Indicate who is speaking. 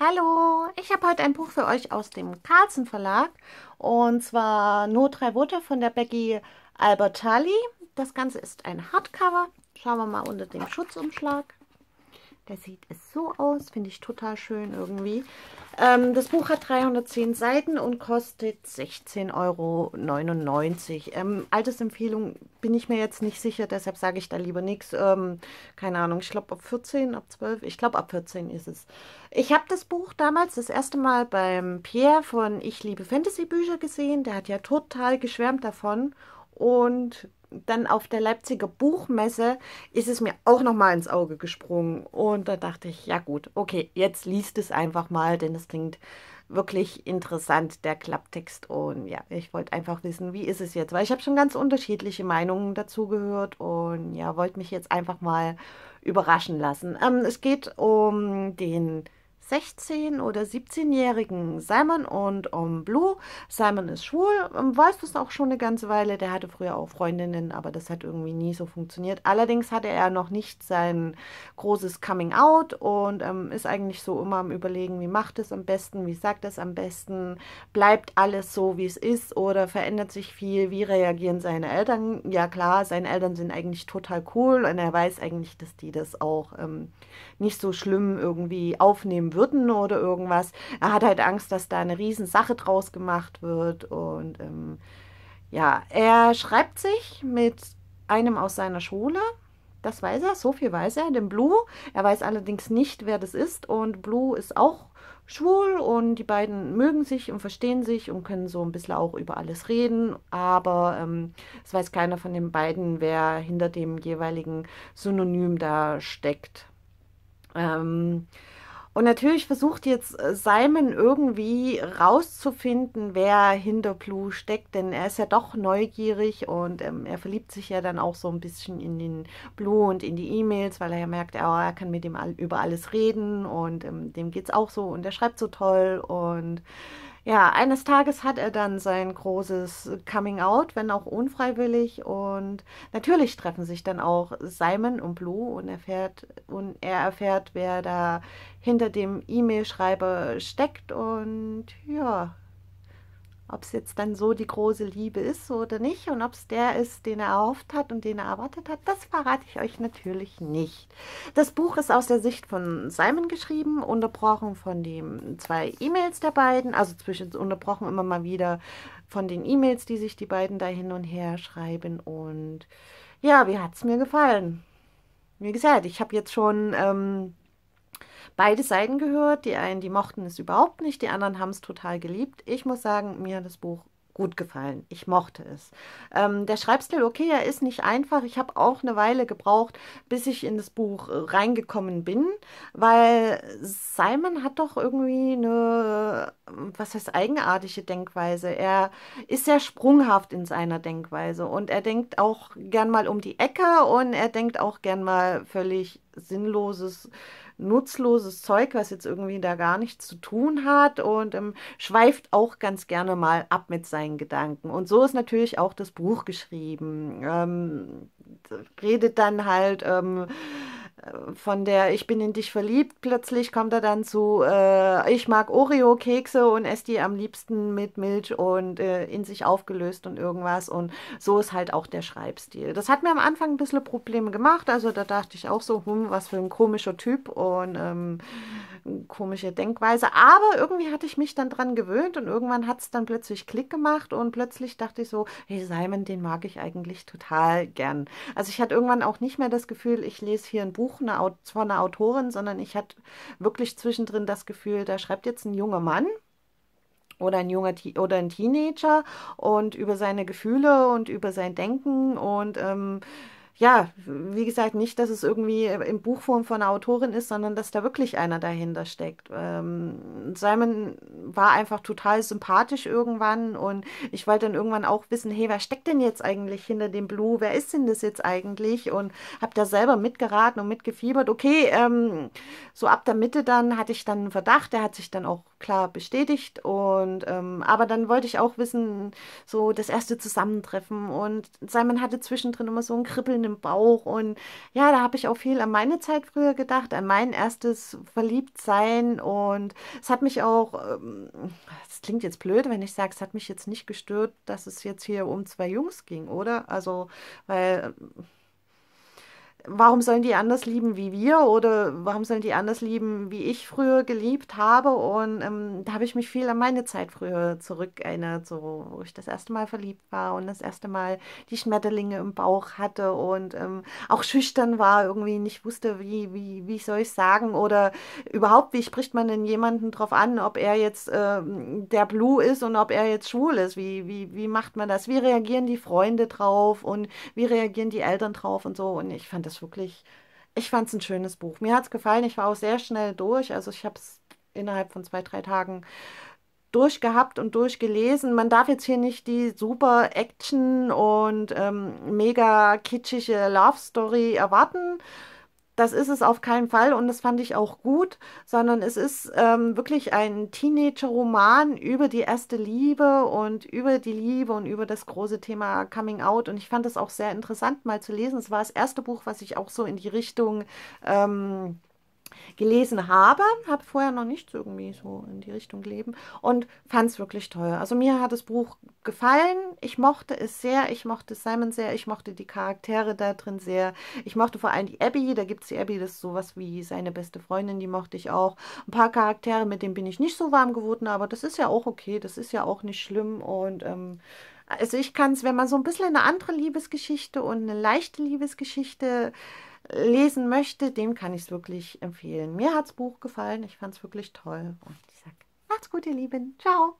Speaker 1: Hallo, ich habe heute ein Buch für euch aus dem Carlsen Verlag und zwar Nur drei Worte von der Becky Albertalli. Das Ganze ist ein Hardcover. Schauen wir mal unter dem Schutzumschlag. Der sieht es so aus, finde ich total schön irgendwie. Ähm, das Buch hat 310 Seiten und kostet 16,99 Euro. Ähm, Altersempfehlung bin ich mir jetzt nicht sicher, deshalb sage ich da lieber nichts. Ähm, keine Ahnung, ich glaube ab 14, ab 12, ich glaube ab 14 ist es. Ich habe das Buch damals das erste Mal beim Pierre von Ich liebe Fantasy-Bücher gesehen. Der hat ja total geschwärmt davon und dann auf der Leipziger Buchmesse ist es mir auch nochmal ins Auge gesprungen. Und da dachte ich, ja gut, okay, jetzt liest es einfach mal, denn es klingt wirklich interessant, der Klapptext. Und ja, ich wollte einfach wissen, wie ist es jetzt? Weil ich habe schon ganz unterschiedliche Meinungen dazu gehört und ja, wollte mich jetzt einfach mal überraschen lassen. Ähm, es geht um den 16- oder 17-jährigen Simon und um Blue. Simon ist schwul, ähm, weiß das auch schon eine ganze Weile. Der hatte früher auch Freundinnen, aber das hat irgendwie nie so funktioniert. Allerdings hatte er noch nicht sein großes Coming Out und ähm, ist eigentlich so immer am Überlegen, wie macht es am besten, wie sagt es am besten, bleibt alles so, wie es ist oder verändert sich viel, wie reagieren seine Eltern? Ja klar, seine Eltern sind eigentlich total cool und er weiß eigentlich, dass die das auch ähm, nicht so schlimm irgendwie aufnehmen würden würden oder irgendwas. Er hat halt Angst, dass da eine Riesensache draus gemacht wird. Und ähm, ja, er schreibt sich mit einem aus seiner Schule. Das weiß er, so viel weiß er, den Blue. Er weiß allerdings nicht, wer das ist. Und Blue ist auch schwul und die beiden mögen sich und verstehen sich und können so ein bisschen auch über alles reden, aber ähm, es weiß keiner von den beiden, wer hinter dem jeweiligen Synonym da steckt. Ähm, und natürlich versucht jetzt äh, Simon irgendwie rauszufinden, wer hinter Blue steckt, denn er ist ja doch neugierig und ähm, er verliebt sich ja dann auch so ein bisschen in den Blue und in die E-Mails, weil er ja merkt, oh, er kann mit ihm all, über alles reden und ähm, dem es auch so und er schreibt so toll und ja, eines Tages hat er dann sein großes Coming Out, wenn auch unfreiwillig. Und natürlich treffen sich dann auch Simon und Blue und erfährt und er erfährt, wer da hinter dem E-Mail-Schreiber steckt. Und ja, ob es jetzt dann so die große Liebe ist oder nicht und ob es der ist, den er erhofft hat und den er erwartet hat, das verrate ich euch natürlich nicht. Das Buch ist aus der Sicht von Simon geschrieben, unterbrochen von den zwei E-Mails der beiden, also zwischen unterbrochen immer mal wieder von den E-Mails, die sich die beiden da hin und her schreiben und ja, wie hat es mir gefallen? Wie gesagt, ich habe jetzt schon ähm, beide Seiten gehört. Die einen, die mochten es überhaupt nicht, die anderen haben es total geliebt. Ich muss sagen, mir hat das Buch gut gefallen. Ich mochte es. Ähm, der Schreibstil, okay, er ist nicht einfach. Ich habe auch eine Weile gebraucht, bis ich in das Buch äh, reingekommen bin, weil Simon hat doch irgendwie eine, ähm, was heißt, eigenartige Denkweise. Er ist sehr sprunghaft in seiner Denkweise und er denkt auch gern mal um die Ecke und er denkt auch gern mal völlig sinnloses nutzloses Zeug, was jetzt irgendwie da gar nichts zu tun hat und ähm, schweift auch ganz gerne mal ab mit seinen Gedanken. Und so ist natürlich auch das Buch geschrieben. Ähm, redet dann halt. Ähm, von der Ich bin in dich verliebt, plötzlich kommt er dann zu äh, Ich mag Oreo-Kekse und esse die am liebsten mit Milch und äh, in sich aufgelöst und irgendwas. Und so ist halt auch der Schreibstil. Das hat mir am Anfang ein bisschen Probleme gemacht. Also da dachte ich auch so, hm, was für ein komischer Typ. Und ähm, komische Denkweise. Aber irgendwie hatte ich mich dann dran gewöhnt und irgendwann hat es dann plötzlich Klick gemacht und plötzlich dachte ich so, hey Simon, den mag ich eigentlich total gern. Also ich hatte irgendwann auch nicht mehr das Gefühl, ich lese hier ein Buch eine, von einer Autorin, sondern ich hatte wirklich zwischendrin das Gefühl, da schreibt jetzt ein junger Mann oder ein junger oder ein Teenager und über seine Gefühle und über sein Denken und ähm, ja, wie gesagt, nicht, dass es irgendwie im Buchform von einer Autorin ist, sondern dass da wirklich einer dahinter steckt. Ähm, Simon war einfach total sympathisch irgendwann und ich wollte dann irgendwann auch wissen, hey, wer steckt denn jetzt eigentlich hinter dem Blue? Wer ist denn das jetzt eigentlich? Und habe da selber mitgeraten und mitgefiebert. Okay, ähm, so ab der Mitte dann hatte ich dann einen Verdacht, der hat sich dann auch klar bestätigt und ähm, aber dann wollte ich auch wissen, so das erste Zusammentreffen und Simon hatte zwischendrin immer so ein Kribbeln im Bauch und ja, da habe ich auch viel an meine Zeit früher gedacht, an mein erstes Verliebtsein und es hat mich auch, ähm, es ähm, klingt jetzt blöd, wenn ich sage, es hat mich jetzt nicht gestört, dass es jetzt hier um zwei Jungs ging, oder? Also, weil äh, warum sollen die anders lieben wie wir oder warum sollen die anders lieben, wie ich früher geliebt habe? Und ähm, da habe ich mich viel an meine Zeit früher zurück erinnert, so, wo ich das erste Mal verliebt war und das erste Mal die Schmetterlinge im Bauch hatte und ähm, auch schüchtern war, irgendwie nicht wusste, wie, wie, wie soll ich sagen oder überhaupt, wie spricht man denn jemanden drauf an, ob er jetzt äh, der Blue ist und ob er jetzt schwul ist? Wie, wie, wie macht man das? Wie reagieren die Freunde drauf und wie reagieren die Eltern drauf und so? Und ich fand das es wirklich, ich fand es ein schönes Buch. Mir hat es gefallen. Ich war auch sehr schnell durch. Also ich habe es innerhalb von zwei, drei Tagen durchgehabt und durchgelesen. Man darf jetzt hier nicht die super Action und ähm, mega kitschige Love Story erwarten. Das ist es auf keinen Fall und das fand ich auch gut, sondern es ist ähm, wirklich ein Teenager-Roman über die erste Liebe und über die Liebe und über das große Thema Coming Out. Und ich fand es auch sehr interessant mal zu lesen. Es war das erste Buch, was ich auch so in die Richtung ähm, gelesen habe, habe vorher noch nicht irgendwie so in die Richtung geleben und fand es wirklich toll. Also mir hat das Buch gefallen, ich mochte es sehr, ich mochte Simon sehr, ich mochte die Charaktere da drin sehr, ich mochte vor allem die Abby, da gibt es die Abby, das ist sowas wie seine beste Freundin, die mochte ich auch. Ein paar Charaktere, mit denen bin ich nicht so warm geworden, aber das ist ja auch okay, das ist ja auch nicht schlimm und ähm, also ich kann es, wenn man so ein bisschen eine andere Liebesgeschichte und eine leichte Liebesgeschichte lesen möchte, dem kann ich es wirklich empfehlen. Mir hat das Buch gefallen, ich fand es wirklich toll. Und ich sage, macht's gut, ihr Lieben. Ciao.